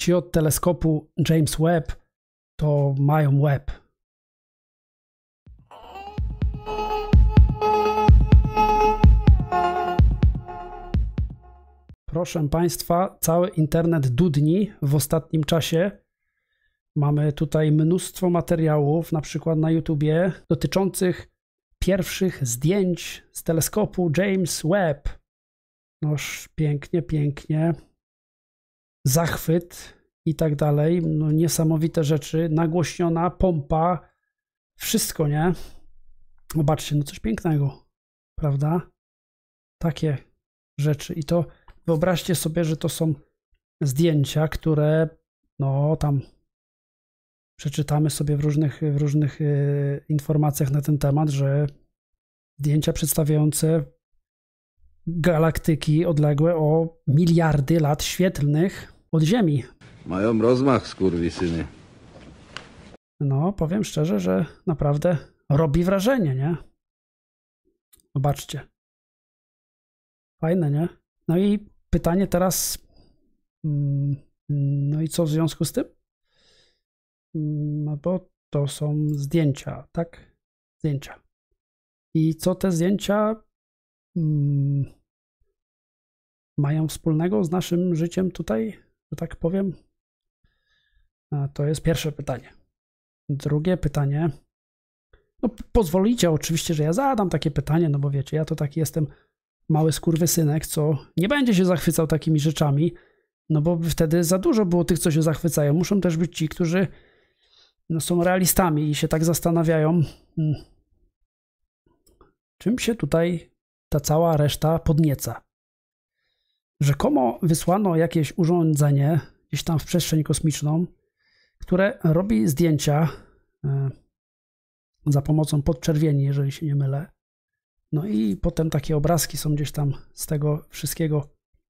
ci od teleskopu James Webb to mają Webb. Proszę Państwa, cały internet dudni w ostatnim czasie. Mamy tutaj mnóstwo materiałów, na przykład na YouTubie, dotyczących pierwszych zdjęć z teleskopu James Webb. Noż pięknie, pięknie zachwyt i tak dalej. No, niesamowite rzeczy, nagłośniona, pompa, wszystko, nie? Zobaczcie, no coś pięknego, prawda? Takie rzeczy. I to wyobraźcie sobie, że to są zdjęcia, które no tam przeczytamy sobie w różnych, w różnych y, informacjach na ten temat, że zdjęcia przedstawiające galaktyki odległe o miliardy lat świetlnych od Ziemi. Mają rozmach skurwysyny. No, powiem szczerze, że naprawdę robi wrażenie, nie? Zobaczcie. Fajne, nie? No i pytanie teraz. Mm, no i co w związku z tym? Mm, no bo to są zdjęcia, tak? Zdjęcia. I co te zdjęcia mm, mają wspólnego z naszym życiem tutaj, że tak powiem? To jest pierwsze pytanie. Drugie pytanie. No, pozwolicie oczywiście, że ja zadam takie pytanie, no bo wiecie, ja to taki jestem mały skurwysynek, co nie będzie się zachwycał takimi rzeczami, no bo wtedy za dużo było tych, co się zachwycają. Muszą też być ci, którzy no, są realistami i się tak zastanawiają, hmm, czym się tutaj ta cała reszta podnieca. Rzekomo wysłano jakieś urządzenie gdzieś tam w przestrzeń kosmiczną, które robi zdjęcia e, za pomocą podczerwieni, jeżeli się nie mylę. No i potem takie obrazki są gdzieś tam z tego wszystkiego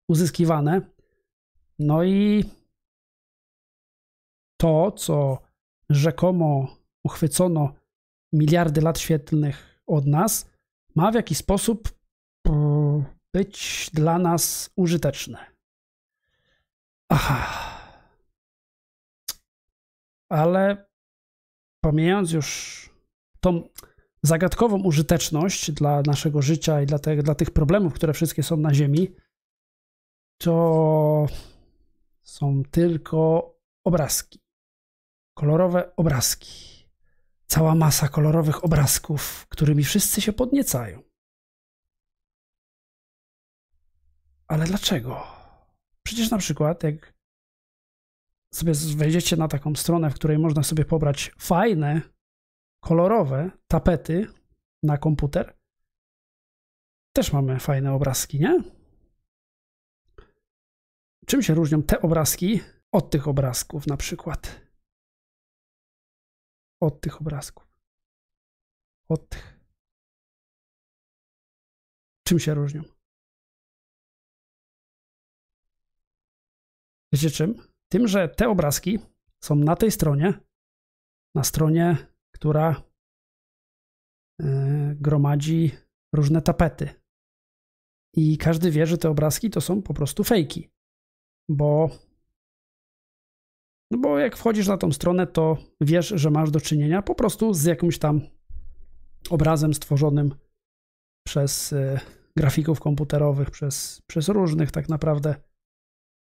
uzyskiwane. No i to, co rzekomo uchwycono miliardy lat świetlnych od nas, ma w jakiś sposób być dla nas użyteczne. Aha. Ale pomijając już tą zagadkową użyteczność dla naszego życia i dla, te, dla tych problemów, które wszystkie są na Ziemi, to są tylko obrazki. Kolorowe obrazki. Cała masa kolorowych obrazków, którymi wszyscy się podniecają. Ale dlaczego? Przecież na przykład, jak sobie wejdziecie na taką stronę, w której można sobie pobrać fajne, kolorowe tapety na komputer, też mamy fajne obrazki, nie? Czym się różnią te obrazki od tych obrazków na przykład? Od tych obrazków. Od tych. Czym się różnią? Wiecie czym? Tym, że te obrazki są na tej stronie, na stronie, która e, gromadzi różne tapety. I każdy wie, że te obrazki to są po prostu fejki, bo no bo jak wchodzisz na tą stronę, to wiesz, że masz do czynienia po prostu z jakimś tam obrazem stworzonym przez e, grafików komputerowych, przez, przez różnych tak naprawdę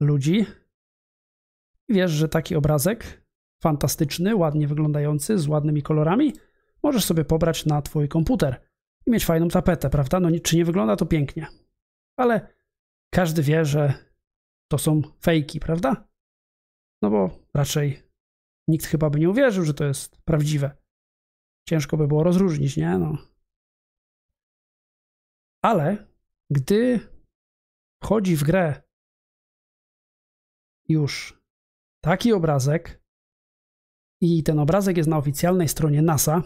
ludzi. Wiesz, że taki obrazek, fantastyczny, ładnie wyglądający, z ładnymi kolorami, możesz sobie pobrać na twój komputer i mieć fajną tapetę, prawda? No czy nie wygląda to pięknie? Ale każdy wie, że to są fejki, prawda? No bo raczej nikt chyba by nie uwierzył, że to jest prawdziwe. Ciężko by było rozróżnić, nie? No. Ale gdy wchodzi w grę już taki obrazek i ten obrazek jest na oficjalnej stronie NASA,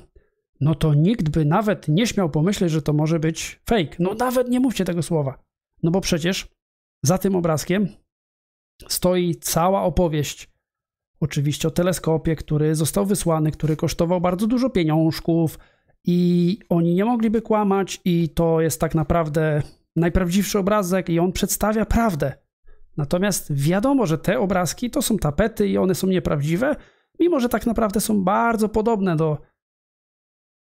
no to nikt by nawet nie śmiał pomyśleć, że to może być fake. No nawet nie mówcie tego słowa. No bo przecież za tym obrazkiem stoi cała opowieść. Oczywiście o teleskopie, który został wysłany, który kosztował bardzo dużo pieniążków, i oni nie mogliby kłamać, i to jest tak naprawdę najprawdziwszy obrazek, i on przedstawia prawdę. Natomiast wiadomo, że te obrazki to są tapety i one są nieprawdziwe, mimo że tak naprawdę są bardzo podobne do,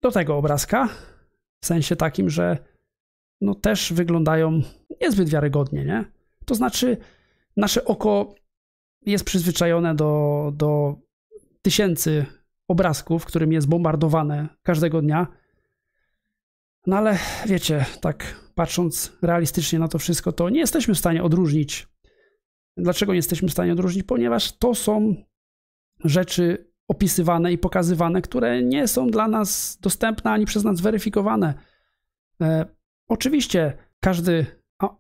do tego obrazka. W sensie takim, że no też wyglądają niezbyt wiarygodnie, nie? To znaczy, nasze oko jest przyzwyczajone do, do tysięcy obrazków, którym jest bombardowane każdego dnia. No ale wiecie, tak patrząc realistycznie na to wszystko, to nie jesteśmy w stanie odróżnić Dlaczego nie jesteśmy w stanie odróżnić? Ponieważ to są rzeczy opisywane i pokazywane, które nie są dla nas dostępne ani przez nas weryfikowane. E, oczywiście każdy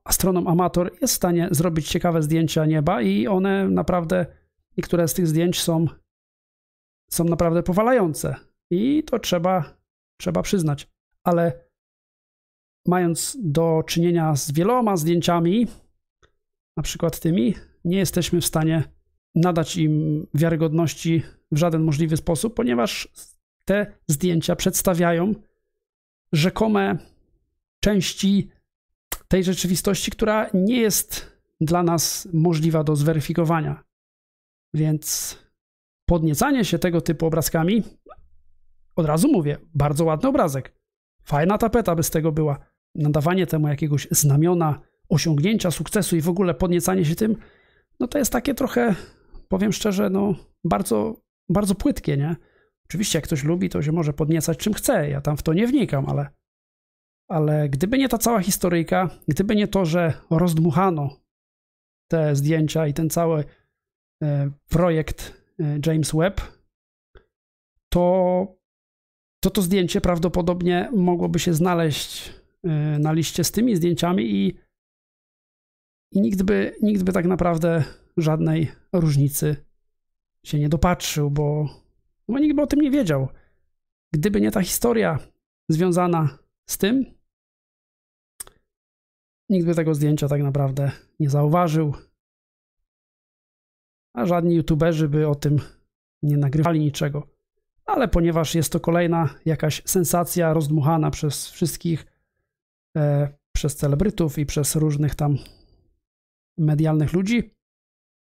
astronom amator jest w stanie zrobić ciekawe zdjęcia nieba i one naprawdę, niektóre z tych zdjęć są, są naprawdę powalające. I to trzeba, trzeba przyznać. Ale mając do czynienia z wieloma zdjęciami, na przykład tymi, nie jesteśmy w stanie nadać im wiarygodności w żaden możliwy sposób, ponieważ te zdjęcia przedstawiają rzekome części tej rzeczywistości, która nie jest dla nas możliwa do zweryfikowania. Więc podniecanie się tego typu obrazkami, od razu mówię, bardzo ładny obrazek. Fajna tapeta by z tego była. Nadawanie temu jakiegoś znamiona, osiągnięcia sukcesu i w ogóle podniecanie się tym, no to jest takie trochę, powiem szczerze, no bardzo, bardzo płytkie, nie? Oczywiście, jak ktoś lubi, to się może podniecać czym chce. Ja tam w to nie wnikam, ale, ale gdyby nie ta cała historyjka, gdyby nie to, że rozdmuchano te zdjęcia i ten cały e, projekt e, James Webb, to to, to zdjęcie prawdopodobnie mogłoby się znaleźć e, na liście z tymi zdjęciami i i nikt by, nikt by tak naprawdę żadnej różnicy się nie dopatrzył, bo, no bo nikt by o tym nie wiedział. Gdyby nie ta historia związana z tym, nikt by tego zdjęcia tak naprawdę nie zauważył, a żadni youtuberzy by o tym nie nagrywali niczego. Ale ponieważ jest to kolejna jakaś sensacja rozdmuchana przez wszystkich, e, przez celebrytów i przez różnych tam medialnych ludzi,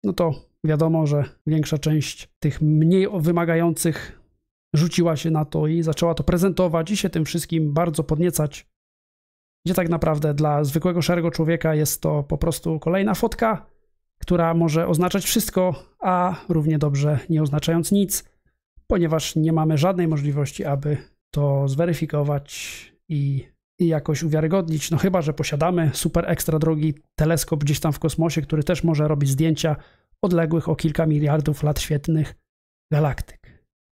no to wiadomo, że większa część tych mniej wymagających rzuciła się na to i zaczęła to prezentować i się tym wszystkim bardzo podniecać. Gdzie tak naprawdę dla zwykłego, szarego człowieka jest to po prostu kolejna fotka, która może oznaczać wszystko, a równie dobrze nie oznaczając nic, ponieważ nie mamy żadnej możliwości, aby to zweryfikować i i jakoś uwiarygodnić, no chyba, że posiadamy super ekstra drogi teleskop gdzieś tam w kosmosie, który też może robić zdjęcia odległych o kilka miliardów lat świetnych galaktyk.